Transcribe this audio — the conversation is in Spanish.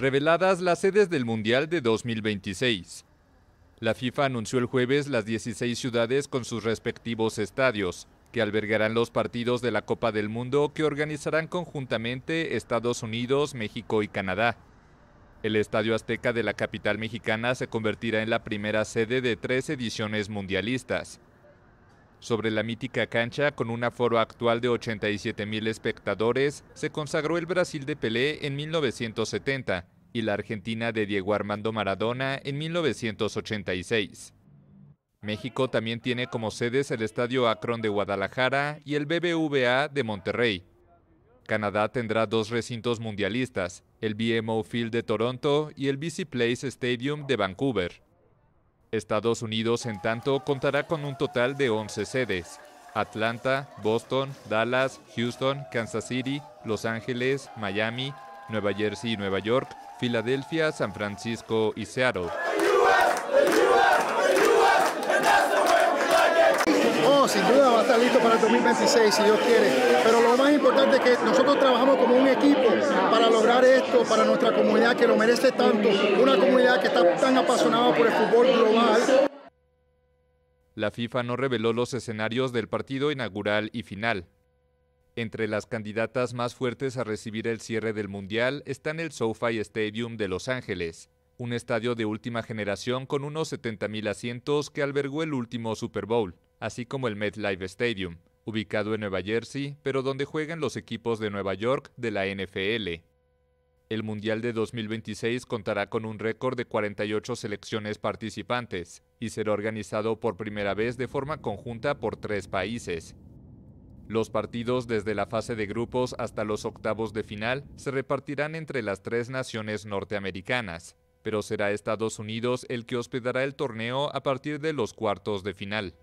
reveladas las sedes del Mundial de 2026. La FIFA anunció el jueves las 16 ciudades con sus respectivos estadios, que albergarán los partidos de la Copa del Mundo que organizarán conjuntamente Estados Unidos, México y Canadá. El Estadio Azteca de la capital mexicana se convertirá en la primera sede de tres ediciones mundialistas. Sobre la mítica cancha, con un aforo actual de 87.000 espectadores, se consagró el Brasil de Pelé en 1970 y la Argentina de Diego Armando Maradona en 1986. México también tiene como sedes el Estadio Akron de Guadalajara y el BBVA de Monterrey. Canadá tendrá dos recintos mundialistas, el BMO Field de Toronto y el BC Place Stadium de Vancouver. Estados Unidos, en tanto, contará con un total de 11 sedes. Atlanta, Boston, Dallas, Houston, Kansas City, Los Ángeles, Miami, Nueva Jersey y Nueva York, Filadelfia, San Francisco y Seattle. sin duda va a estar listo para el 2026 si Dios quiere. Pero lo más importante es que nosotros trabajamos como un equipo para lograr esto, para nuestra comunidad que lo merece tanto, una comunidad que está tan apasionada por el fútbol global. La FIFA no reveló los escenarios del partido inaugural y final. Entre las candidatas más fuertes a recibir el cierre del Mundial están el SoFi Stadium de Los Ángeles, un estadio de última generación con unos 70.000 asientos que albergó el último Super Bowl así como el MetLife Stadium, ubicado en Nueva Jersey, pero donde juegan los equipos de Nueva York de la NFL. El Mundial de 2026 contará con un récord de 48 selecciones participantes y será organizado por primera vez de forma conjunta por tres países. Los partidos desde la fase de grupos hasta los octavos de final se repartirán entre las tres naciones norteamericanas, pero será Estados Unidos el que hospedará el torneo a partir de los cuartos de final.